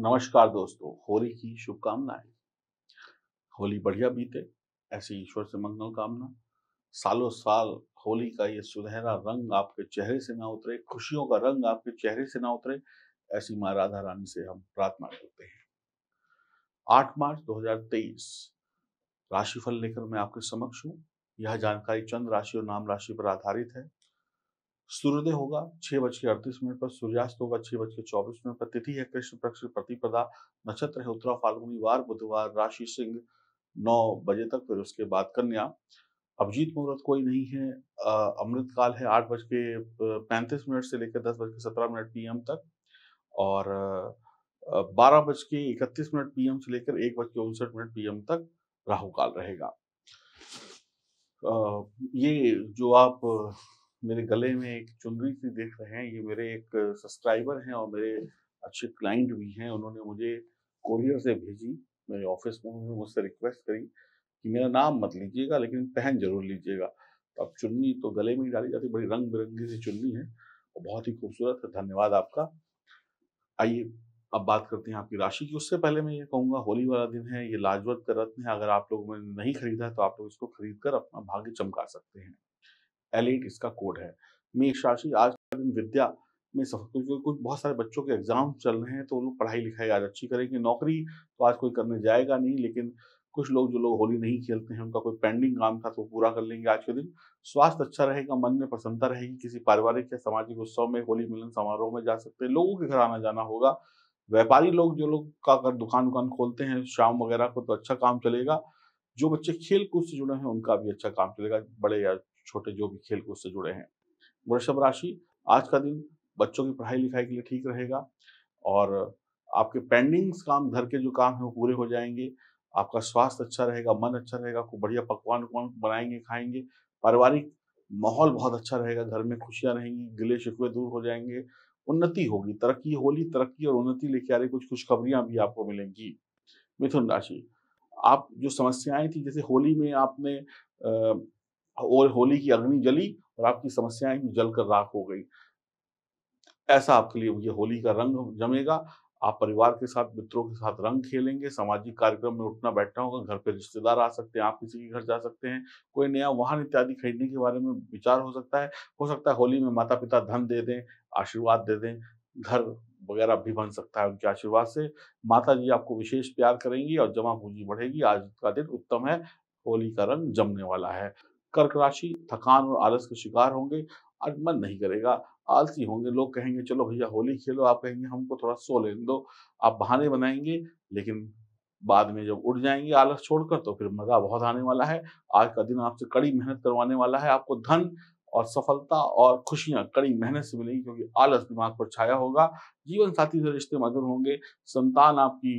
नमस्कार दोस्तों होली की शुभकामनाएं होली बढ़िया बीते ऐसी ईश्वर से मंगल कामना सालों साल होली का ये सुनहरा रंग आपके चेहरे से ना उतरे खुशियों का रंग आपके चेहरे से ना उतरे ऐसी माँ राधा रानी से हम प्रार्थना करते हैं 8 मार्च 2023 राशिफल लेकर मैं आपके समक्ष हूँ यह जानकारी चंद्र राशि और नाम राशि पर आधारित है सूर्योदय होगा छह बज के अड़तीस मिनट पर सूर्यास्त होगा छह बज के चौबीस मिनट पर तिथि है कृष्ण पक्ष प्रतिपदा नक्षत्र है उत्तरा फाल्गुनी वार बुधवार राशि सिंह नौ बजे तक फिर उसके बाद कन्या अभिजीत मुहूर्त कोई नहीं है अमृत काल है आठ बज के पैंतीस मिनट से लेकर दस बज के सत्रह मिनट पीएम तक और बारह बज के इकतीस मिनट पीएम से लेकर एक बज के उनसठ मिनट पीएम तक राहु काल रहेगा ये जो आप मेरे गले में एक चुनरी सी देख रहे हैं ये मेरे एक सब्सक्राइबर हैं और मेरे अच्छे क्लाइंट भी हैं उन्होंने मुझे कोरियर से भेजी मेरे ऑफिस में उन्होंने मुझसे रिक्वेस्ट करी कि मेरा नाम मत लीजिएगा लेकिन पहन जरूर लीजिएगा तो अब चुन्नी तो गले में ही डाली जाती है बड़ी रंग बिरंगी सी चुन्नी है और बहुत ही खूबसूरत है धन्यवाद आपका आइए अब बात करते हैं आपकी राशि की उससे पहले मैं ये कहूँगा होली वाला दिन है ये लाजवत का रत्न है अगर आप लोगों ने नहीं खरीदा है तो आप लोग इसको खरीद कर अपना भाग्य चमका सकते हैं एलिट इसका कोड है मेष राशि आज का दिन विद्या में सफल क्योंकि कुछ बहुत सारे बच्चों के एग्जाम चल रहे हैं तो उन पढ़ाई लिखाई आज अच्छी करेंगे नौकरी तो आज कोई करने जाएगा नहीं लेकिन कुछ लोग जो लोग होली नहीं खेलते हैं उनका कोई पेंडिंग काम था तो पूरा कर लेंगे आज के दिन स्वास्थ्य अच्छा रहेगा मन में प्रसन्नता रहेगी किसी पारिवारिक या सामाजिक उत्सव में होली मिलन समारोह में जा सकते हैं लोगों के घर आना जाना होगा व्यापारी लोग जो लोग का अगर दुकान वुकान खोलते हैं शाम वगैरह को तो अच्छा काम चलेगा जो बच्चे खेल कूद से जुड़े हैं उनका भी अच्छा काम चलेगा बड़े या छोटे जो भी खेल कूद से जुड़े हैं वृषभ राशि आज का दिन बच्चों की पढ़ाई लिखाई के लिए ठीक रहेगा और आपके पेंडिंग्स काम घर के जो काम है वो पूरे हो जाएंगे आपका स्वास्थ्य अच्छा रहेगा मन अच्छा रहेगा खूब बढ़िया पकवान वकवान बनाएंगे खाएंगे पारिवारिक माहौल बहुत अच्छा रहेगा घर में खुशियाँ रहेंगी गिले शिकवे दूर हो जाएंगे उन्नति होगी तरक्की होली तरक्की और उन्नति लेके आ रही कुछ खुशखबरियाँ भी आपको मिलेंगी मिथुन राशि आप जो समस्याएं थी जैसे होली में आपने और होली की अग्नि जली और आपकी समस्याएं भी जलकर राख हो गई ऐसा आपके लिए ये होली का रंग जमेगा आप परिवार के साथ मित्रों के साथ रंग खेलेंगे सामाजिक कार्यक्रम में उठना बैठना होगा घर पे रिश्तेदार आ सकते हैं आप किसी के घर जा सकते हैं कोई नया वाहन इत्यादि खरीदने के बारे में विचार हो सकता है हो सकता है होली में माता पिता धन दे दें आशीर्वाद दे दें घर वगैरह भी बन सकता है उनके आशीर्वाद से माता जी आपको विशेष प्यार करेंगी और जमा पूंजी बढ़ेगी आज का दिन उत्तम है होली का रंग जमने वाला है कर्क राशि थकान और आलस के शिकार होंगे आज मन नहीं करेगा आलसी होंगे लोग कहेंगे चलो भैया होली खेलो आप कहेंगे हमको थोड़ा सो ले दो आप बहाने बनाएंगे लेकिन बाद में जब उठ जाएंगे आलस छोड़कर तो फिर मजा बहुत आने वाला है आज का दिन आपसे कड़ी मेहनत करवाने वाला है आपको धन और सफलता और खुशियां कड़ी मेहनत से मिलेंगी क्योंकि आलस दिमाग पर छाया होगा जीवन साथी से रिश्ते मधुर होंगे संतान आपकी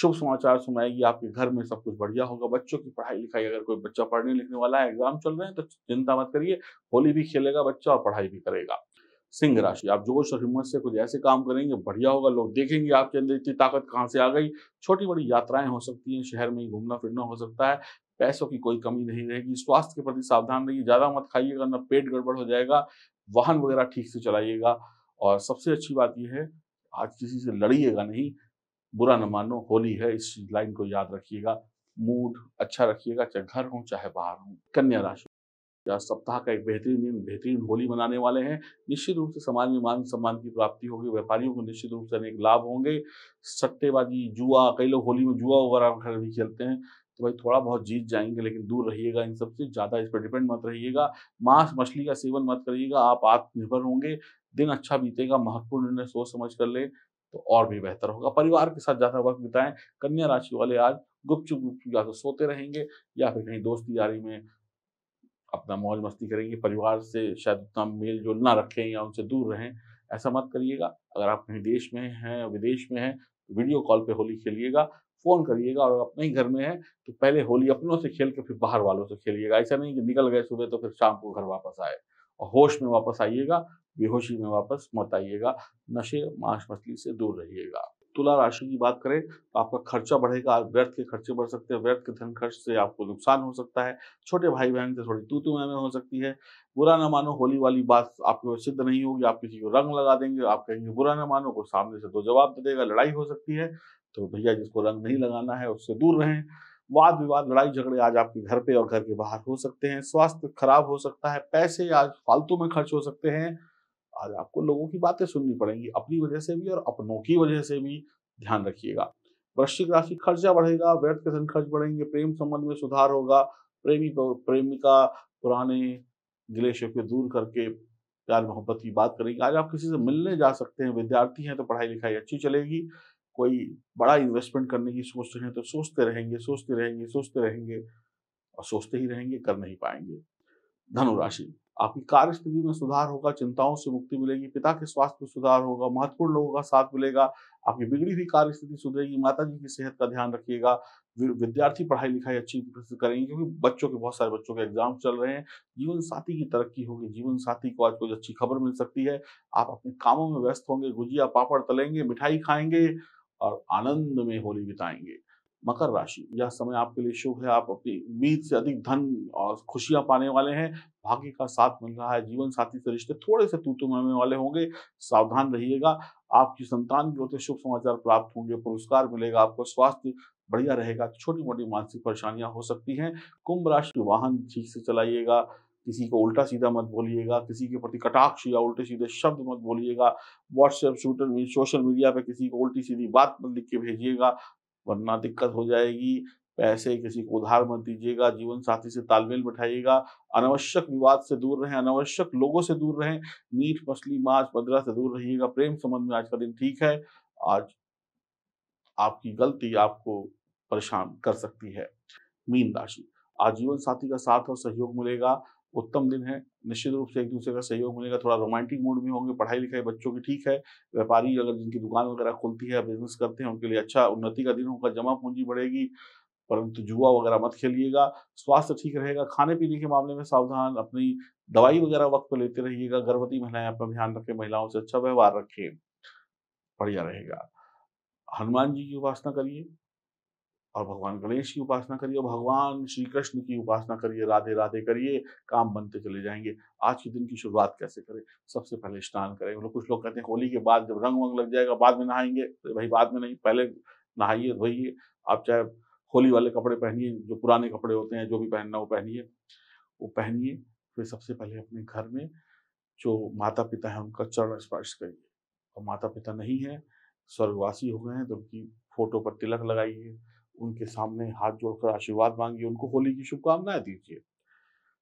शुभ समाचार सुनाएगी आपके घर में सब कुछ बढ़िया होगा बच्चों की पढ़ाई लिखाई अगर कोई बच्चा पढ़ने लिखने वाला है एग्जाम चल रहे हैं तो चिंता मत करिए होली भी खेलेगा बच्चा और पढ़ाई भी करेगा सिंह राशि आप जोश और हिम्मत से कुछ ऐसे काम करेंगे बढ़िया होगा लोग देखेंगे आपके अंदर इतनी ताकत कहाँ से आ गई छोटी बड़ी यात्राएं हो सकती हैं शहर में ही घूमना फिरना हो सकता है पैसों की कोई कमी नहीं रहेगी स्वास्थ्य के प्रति सावधान रहिए ज़्यादा मत खाइएगा ना पेट गड़बड़ हो जाएगा वाहन वगैरह ठीक से चलाइएगा और सबसे अच्छी बात यह है आज किसी से लड़िएगा नहीं बुरा न मानो होली है इस लाइन को याद रखिएगा मूड अच्छा रखिएगा चाहे घर हो चाहे बाहर हो कन्या राशि सप्ताह का एक बेहतरीन दिन बेहतरीन होली मनाने वाले हैं निश्चित रूप से समाज में मान सम्मान की प्राप्ति होगी व्यापारियों को निश्चित रूप से अनेक लाभ होंगे सट्टेबाजी जुआ कई लोग होली में जुआ वगैरह भी खेलते हैं तो भाई थोड़ा बहुत जीत जाएंगे लेकिन दूर रहिएगा इन सबसे ज़्यादा इस पर डिपेंड मत रहिएगा मांस मछली का सेवन मत करिएगा आप आत्मनिर्भर होंगे दिन अच्छा बीतेगा महत्वपूर्ण निर्णय सोच समझ कर ले तो और भी बेहतर होगा परिवार के साथ ज़्यादा वक्त बिताएं कन्या राशि वाले आज गुपचुप गुपचुप या तो सोते रहेंगे या फिर कहीं दोस्ती यारी में अपना मौज मस्ती करेंगे परिवार से शायद उतना मेल जोल ना रखें या उनसे दूर रहें ऐसा मत करिएगा अगर आप कहीं देश में हैं विदेश में हैं तो वीडियो कॉल पे होली खेलिएगा फ़ोन करिएगा और अपने ही घर में है तो पहले होली अपनों से खेल के फिर बाहर वालों से खेलिएगा ऐसा नहीं कि निकल गए सुबह तो फिर शाम को घर वापस आए और होश में वापस आइएगा बेहोशी में वापस मत आइएगा नशे मांस मछली से दूर रहिएगा तुला राशि की बात करें तो आपका खर्चा बढ़ेगा व्यर्थ के खर्चे बढ़ सकते हैं व्यर्थ के धन खर्च से आपको नुकसान हो सकता है छोटे भाई बहन से थोड़ी तू में हो सकती है बुरा ना मानो होली वाली बात आपको सिद्ध नहीं होगी आप किसी को रंग लगा देंगे आप कहेंगे बुरा ना मानो को सामने से तो जवाब दे तो देगा लड़ाई हो सकती है तो भैया जिसको रंग नहीं लगाना है उससे दूर रहें वाद विवाद लड़ाई झगड़े आज आपके घर पे और घर के बाहर हो सकते हैं स्वास्थ्य खराब हो सकता है पैसे आज फालतू में खर्च हो सकते हैं आज आपको लोगों की बातें सुननी पड़ेंगी अपनी वजह से भी और अपनों की वजह से भी ध्यान रखिएगा वृश्चिक राशि खर्चा बढ़ेगा व्यर्थ के धन खर्च बढ़ेंगे प्रेम संबंध में सुधार होगा प्रेमी प्रेमिका पुराने गिले शिव दूर करके प्यार मोहब्बत की बात करेंगे आज आप किसी से मिलने जा सकते हैं विद्यार्थी हैं तो पढ़ाई लिखाई अच्छी चलेगी कोई बड़ा इन्वेस्टमेंट करने की सोच रहे हैं तो सोचते रहेंगे सोचते रहेंगे सोचते रहेंगे और सोचते ही रहेंगे कर नहीं पाएंगे धनुराशि आपकी कार्य स्थिति में सुधार होगा चिंताओं से मुक्ति मिलेगी पिता के स्वास्थ्य में सुधार होगा महत्वपूर्ण लोगों का साथ मिलेगा आपकी बिगड़ी हुई कार्य स्थिति सुधरेगी माता जी की सेहत का ध्यान रखिएगा विद्यार्थी पढ़ाई लिखाई अच्छी करेंगे क्योंकि बच्चों के बहुत सारे बच्चों के एग्जाम चल रहे हैं जीवन साथी की तरक्की होगी जीवन साथी को आज कोई अच्छी खबर मिल सकती है आप अपने कामों में व्यस्त होंगे गुजिया पापड़ तलेंगे मिठाई खाएंगे और आनंद में होली बिताएंगे मकर राशि यह समय आपके लिए शुभ है आप अपनी उम्मीद से अधिक धन और खुशियां पाने वाले हैं भाग्य का साथ मिल रहा है जीवन साथी से रिश्ते थोड़े से तूतु में वाले होंगे सावधान रहिएगा आपकी संतान की ओर से शुभ समाचार प्राप्त होंगे पुरस्कार मिलेगा आपको स्वास्थ्य बढ़िया रहेगा छोटी मोटी मानसिक परेशानियां हो सकती हैं कुंभ राशि वाहन ठीक से चलाइएगा किसी को उल्टा सीधा मत बोलिएगा किसी के प्रति कटाक्ष या उल्टे सीधे शब्द मत बोलिएगा व्हाट्सएप सोशल मीडिया पर किसी को उल्टी सीधी बात मत लिख के भेजिएगा वरना दिक्कत हो जाएगी पैसे किसी को उधार मत दीजिएगा जीवन साथी से तालमेल बैठाइएगा अनावश्यक विवाद से दूर रहें अनावश्यक लोगों से दूर रहें मीट मछली मांस मदरा से दूर रहिएगा प्रेम संबंध में आज का दिन ठीक है आज आपकी गलती आपको परेशान कर सकती है मीन राशि आज जीवन साथी का साथ और सहयोग मिलेगा उत्तम दिन है निश्चित रूप से एक दूसरे का सहयोग मिलेगा थोड़ा रोमांटिक मूड में होंगे पढ़ाई लिखाई बच्चों की ठीक है व्यापारी अगर जिनकी दुकान वगैरह खुलती है बिजनेस करते हैं उनके लिए अच्छा उन्नति का दिन होगा जमा पूंजी बढ़ेगी परंतु जुआ वगैरह मत खेलिएगा स्वास्थ्य ठीक रहेगा खाने पीने के मामले में सावधान अपनी दवाई वगैरह वक्त पर लेते रहिएगा गर्भवती महिलाएं अपना ध्यान रखें महिलाओं से अच्छा व्यवहार रखें बढ़िया रहेगा हनुमान जी की उपासना करिए और भगवान गणेश की उपासना करिए भगवान श्री कृष्ण की उपासना करिए राधे राधे करिए काम बनते चले जाएंगे आज के दिन की शुरुआत कैसे करें सबसे पहले स्नान करें मतलब कुछ लोग कहते हैं होली के बाद जब रंग वंग लग जाएगा बाद में नहाएंगे तो भाई बाद में नहीं पहले नहाइए धोइए आप चाहे होली वाले कपड़े पहनिए जो पुराने कपड़े होते हैं जो भी पहनना हो पहनिए वो पहनिए फिर सबसे पहले अपने घर में जो माता पिता है उनका चरण स्पर्श करिए और माता पिता नहीं है स्वर्गवासी हो गए हैं तो उनकी फोटो पर तिलक लगाइए उनके सामने हाथ जोड़कर आशीर्वाद मांगिए उनको होली की शुभकामनाएं दीजिए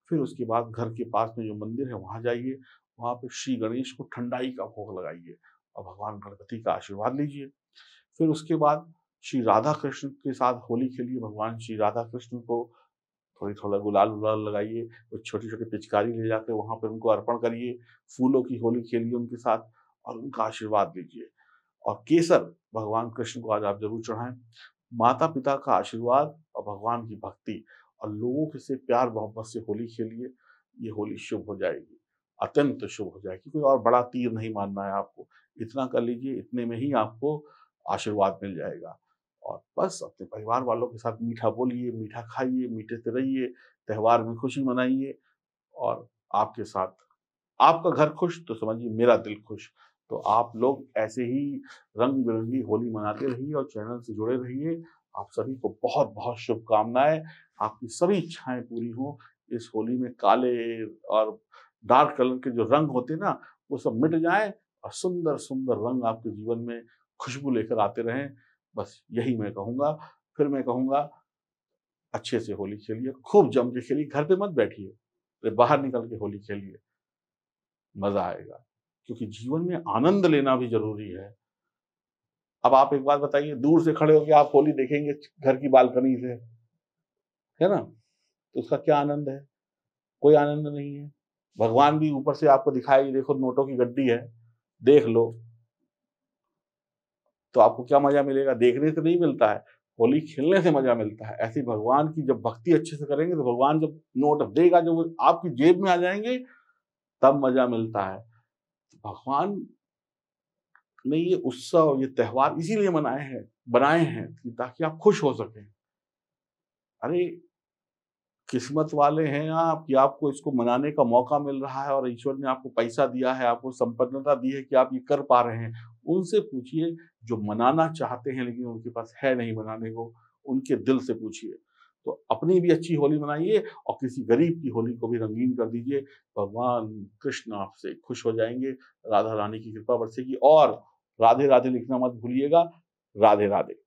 फिर उसके बाद घर के पास में जो मंदिर है वहां जाइए वहां पर श्री गणेश को ठंडाई का भोग लगाइए और भगवान गणपति का आशीर्वाद लीजिए फिर उसके बाद श्री राधा कृष्ण के साथ होली खेलिए भगवान श्री राधा कृष्ण को थोड़ी थोड़ा गुलाल उलाल लगाइए और छोटी छोटी पिचकारी ले जाकर वहाँ पर उनको अर्पण करिए फूलों की होली खेलिए उनके साथ और उनका आशीर्वाद लीजिए और केसर भगवान कृष्ण को आज आप जरूर चढ़ाएं माता पिता का आशीर्वाद और भगवान की भक्ति और लोगों के से प्यार मोहब्बत से होली खेलिए ये होली शुभ हो जाएगी अत्यंत शुभ हो जाएगी कोई और बड़ा तीर नहीं मानना है आपको इतना कर लीजिए इतने में ही आपको आशीर्वाद मिल जाएगा और बस अपने परिवार वालों के साथ मीठा बोलिए मीठा खाइए मीठे से रहिए त्यौहार में खुशी मनाइए और आपके साथ आपका घर खुश तो समझिए मेरा दिल खुश तो आप लोग ऐसे ही रंग बिरंगी होली मनाते रहिए और चैनल से जुड़े रहिए आप सभी को बहुत बहुत शुभकामनाएं आपकी सभी इच्छाएं पूरी हो इस होली में काले और डार्क कलर के जो रंग होते हैं ना वो सब मिट जाएं और सुंदर सुंदर रंग आपके जीवन में खुशबू लेकर आते रहें बस यही मैं कहूँगा फिर मैं कहूँगा अच्छे से होली खेलिए खूब जम के खेलिए घर पे मत बैठिए बाहर निकल के होली खेलिए मज़ा आएगा क्योंकि जीवन में आनंद लेना भी जरूरी है अब आप एक बात बताइए दूर से खड़े होकर आप होली देखेंगे घर की बालकनी से है ना तो उसका क्या आनंद है कोई आनंद नहीं है भगवान भी ऊपर से आपको दिखाएगी देखो नोटों की गड्डी है देख लो तो आपको क्या मजा मिलेगा देखने से नहीं मिलता है होली खेलने से मजा मिलता है ऐसी भगवान की जब भक्ति अच्छे से करेंगे तो भगवान जब नोट देगा जब आपकी जेब में आ जाएंगे तब मजा मिलता है भगवान ने ये उत्सव ये त्यौहार इसीलिए मनाए हैं बनाए हैं कि ताकि आप खुश हो सकें अरे किस्मत वाले हैं आप कि आपको इसको मनाने का मौका मिल रहा है और ईश्वर ने आपको पैसा दिया है आपको संपन्नता दी है कि आप ये कर पा रहे हैं उनसे पूछिए जो मनाना चाहते हैं लेकिन उनके पास है नहीं मनाने को उनके दिल से पूछिए तो अपनी भी अच्छी होली मनाइए और किसी गरीब की होली को भी रंगीन कर दीजिए भगवान कृष्ण आपसे खुश हो जाएंगे राधा रानी की कृपा बरसेगी और राधे राधे लिखना मत भूलिएगा राधे राधे